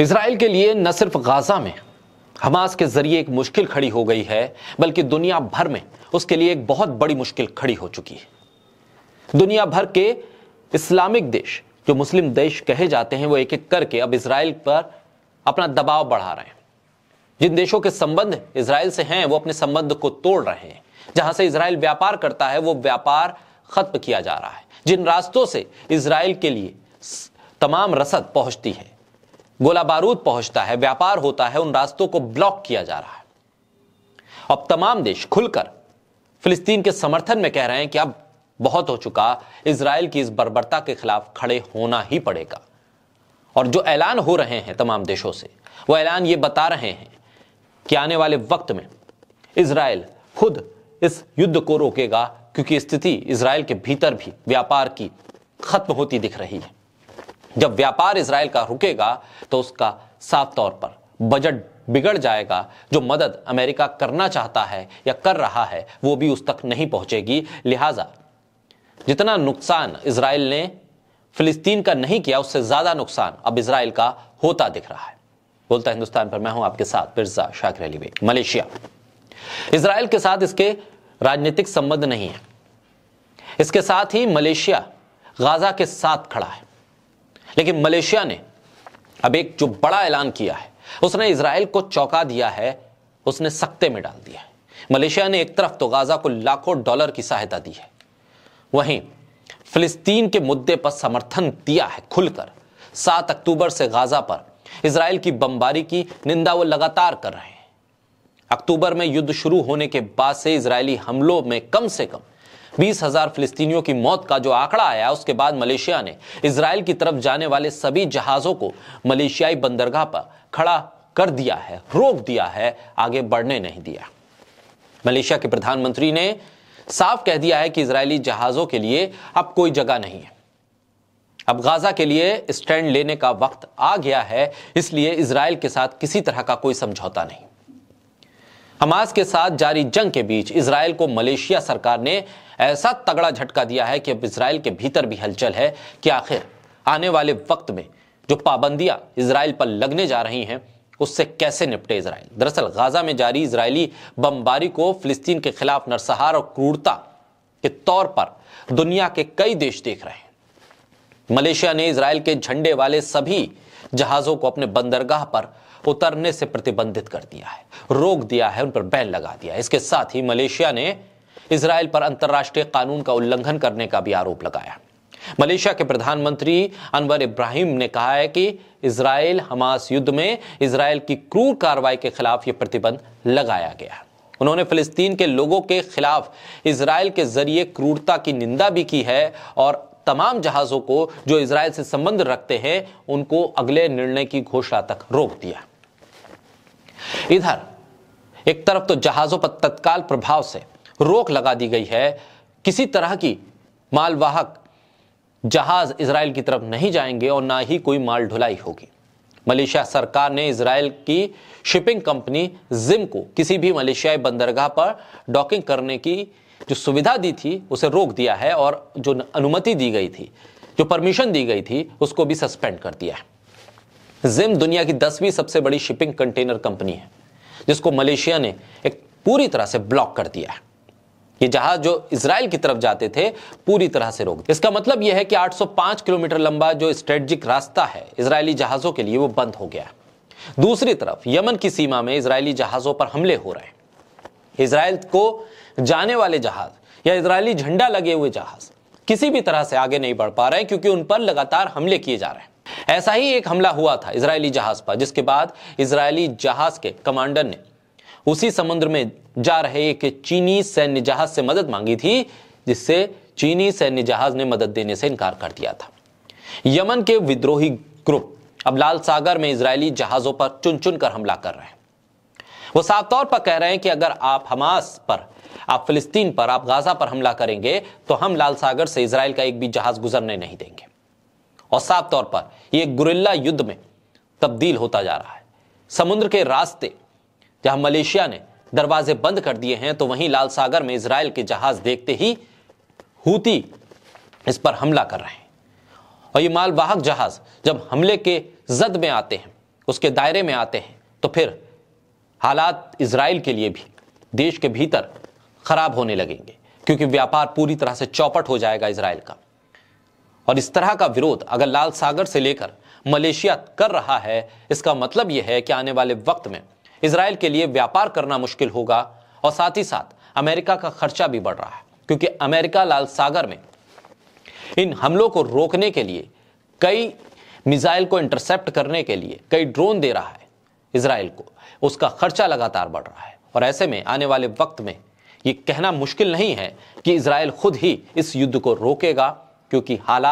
Israel के लिए न सिर्फ गाजा में हमास के जरिए एक मुश्किल खड़ी हो गई है बल्कि दुनिया भर में उसके लिए एक बहुत बड़ी मुश्किल खड़ी हो चुकी है दुनिया भर के इस्लामिक देश जो मुस्लिम देश कहे जाते हैं वो एक एक करके अब इसराइल पर अपना दबाव बढ़ा रहे हैं जिन देशों के संबंध इसराइल से हैं वो अपने संबंध को तोड़ रहे हैं जहां से इसराइल व्यापार करता है वो व्यापार खत्म किया जा रहा है जिन रास्तों से इसराइल के लिए तमाम रसद पहुंचती है गोला बारूद पहुंचता है व्यापार होता है उन रास्तों को ब्लॉक किया जा रहा है अब तमाम देश खुलकर फिलिस्तीन के समर्थन में कह रहे हैं कि अब बहुत हो चुका इसराइल की इस बर्बरता के खिलाफ खड़े होना ही पड़ेगा और जो ऐलान हो रहे हैं तमाम देशों से वो ऐलान ये बता रहे हैं कि आने वाले वक्त में इसराइल खुद इस युद्ध को रोकेगा क्योंकि स्थिति इसराइल के भीतर भी व्यापार की खत्म होती दिख रही है जब व्यापार इसराइल का रुकेगा तो उसका साफ तौर पर बजट बिगड़ जाएगा जो मदद अमेरिका करना चाहता है या कर रहा है वो भी उस तक नहीं पहुंचेगी लिहाजा जितना नुकसान इसराइल ने फिलिस्तीन का नहीं किया उससे ज्यादा नुकसान अब इसराइल का होता दिख रहा है बोलता हिंदुस्तान पर मैं हूं आपके साथ मिर्जा शाकर अली बेग मलेशिया इसराइल के साथ इसके राजनीतिक संबंध नहीं है इसके साथ ही मलेशिया गाजा के साथ खड़ा है लेकिन मलेशिया ने अब एक जो बड़ा ऐलान किया है उसने इसराइल को चौंका दिया है उसने सख्ते में डाल दिया है मलेशिया ने एक तरफ तो गाजा को लाखों डॉलर की सहायता दी है वहीं फिलिस्तीन के मुद्दे पर समर्थन दिया है खुलकर सात अक्टूबर से गाजा पर इसराइल की बमबारी की निंदा वो लगातार कर रहे हैं अक्टूबर में युद्ध शुरू होने के बाद से इसराइली हमलों में कम से कम बीस हजार फिलिस्तीनियों की मौत का जो आंकड़ा आया उसके बाद मलेशिया ने इसराइल की तरफ जाने वाले सभी जहाजों को मलेशियाई बंदरगाह पर खड़ा कर दिया है रोक दिया है आगे बढ़ने नहीं दिया मलेशिया के प्रधानमंत्री ने साफ कह दिया है कि इसराइली जहाजों के लिए अब कोई जगह नहीं है अब गाजा के लिए स्टैंड लेने का वक्त आ गया है इसलिए इसराइल के साथ किसी तरह का कोई समझौता नहीं हमास के साथ जारी जंग के बीच इसराइल को मलेशिया सरकार ने ऐसा तगड़ा झटका दिया है कि अब इसराइल के भीतर भी हलचल है कि आखिर आने वाले वक्त में जो पाबंदियां इसराइल पर लगने जा रही हैं उससे कैसे निपटे इसराइल दरअसल गाजा में जारी इसराइली बमबारी को फिलिस्तीन के खिलाफ नरसहार और क्रूरता के तौर पर दुनिया के कई देश देख रहे हैं मलेशिया ने इसराइल के झंडे वाले सभी जहाजों को अपने बंदरगाह पर उतरने से प्रतिबंधित कर दिया है रोक दिया है उन पर बैन लगा दिया है इसके साथ ही मलेशिया ने इसराइल पर अंतर्राष्ट्रीय कानून का उल्लंघन करने का भी आरोप लगाया मलेशिया के प्रधानमंत्री अनवर इब्राहिम ने कहा है कि इसराइल हमास युद्ध में इसराइल की क्रूर कार्रवाई के खिलाफ यह प्रतिबंध लगाया गया उन्होंने फिलिस्तीन के लोगों के खिलाफ इसराइल के जरिए क्रूरता की निंदा भी की है और तमाम जहाजों को जो इसराइल से संबंध रखते हैं उनको अगले निर्णय की घोषणा तक रोक दिया इधर एक तरफ तो जहाजों पर तत्काल प्रभाव से रोक लगा दी गई है किसी तरह की मालवाहक जहाज इसराइल की तरफ नहीं जाएंगे और ना ही कोई माल ढुलाई होगी मलेशिया सरकार ने इसराइल की शिपिंग कंपनी जिम को किसी भी मलेशियाई बंदरगाह पर डॉकिंग करने की जो सुविधा दी थी उसे रोक दिया है और जो अनुमति दी गई थी जो परमिशन दी गई थी उसको भी सस्पेंड कर दिया है जिम दुनिया की दसवीं सबसे बड़ी शिपिंग कंटेनर कंपनी है जिसको मलेशिया ने एक पूरी तरह से ब्लॉक कर दिया है ये जहाज जो इसराइल की तरफ जाते थे पूरी तरह से रोक इसका मतलब यह है कि 805 किलोमीटर लंबा जो स्ट्रेटजिक रास्ता है इसराइली जहाजों के लिए वो बंद हो गया दूसरी तरफ यमन की सीमा में इसराइली जहाजों पर हमले हो रहे हैं इसराइल को जाने वाले जहाज या इसराइली झंडा लगे हुए जहाज किसी भी तरह से आगे नहीं बढ़ पा रहे क्योंकि उन पर लगातार हमले किए जा रहे हैं ऐसा ही एक हमला हुआ था इसराइली जहाज पर जिसके बाद इसराइली जहाज के कमांडर ने उसी समुद्र में जा रहे एक चीनी सैन्य जहाज से मदद मांगी थी जिससे चीनी सैन्य जहाज ने मदद देने से इनकार कर दिया था यमन के विद्रोही ग्रुप अब लाल सागर में इसराइली जहाजों पर चुन चुन कर हमला कर रहे हैं वो साफ तौर पर कह रहे हैं कि अगर आप हमास पर आप फिलिस्तीन पर आप गाजा पर हमला करेंगे तो हम लाल सागर से इसराइल का एक भी जहाज गुजरने नहीं देंगे और साफ तौर पर यह गुरिल्ला युद्ध में तब्दील होता जा रहा है समुद्र के रास्ते जहां मलेशिया ने दरवाजे बंद कर दिए हैं तो वहीं लाल सागर में इसराइल के जहाज देखते ही हूती इस पर हमला कर रहे हैं और ये मालवाहक जहाज जब हमले के जद में आते हैं उसके दायरे में आते हैं तो फिर हालात इसराइल के लिए भी देश के भीतर खराब होने लगेंगे क्योंकि व्यापार पूरी तरह से चौपट हो जाएगा इसराइल का और इस तरह का विरोध अगर लाल सागर से लेकर मलेशिया कर रहा है इसका मतलब यह है कि आने वाले वक्त में इसराइल के लिए व्यापार करना मुश्किल होगा और साथ ही साथ अमेरिका का खर्चा भी बढ़ रहा है क्योंकि अमेरिका लाल सागर में इन हमलों को रोकने के लिए कई मिसाइल को इंटरसेप्ट करने के लिए कई ड्रोन दे रहा है इसराइल को उसका खर्चा लगातार बढ़ रहा है और ऐसे में आने वाले वक्त में यह कहना मुश्किल नहीं है कि इसराइल खुद ही इस युद्ध को रोकेगा क्योंकि हालात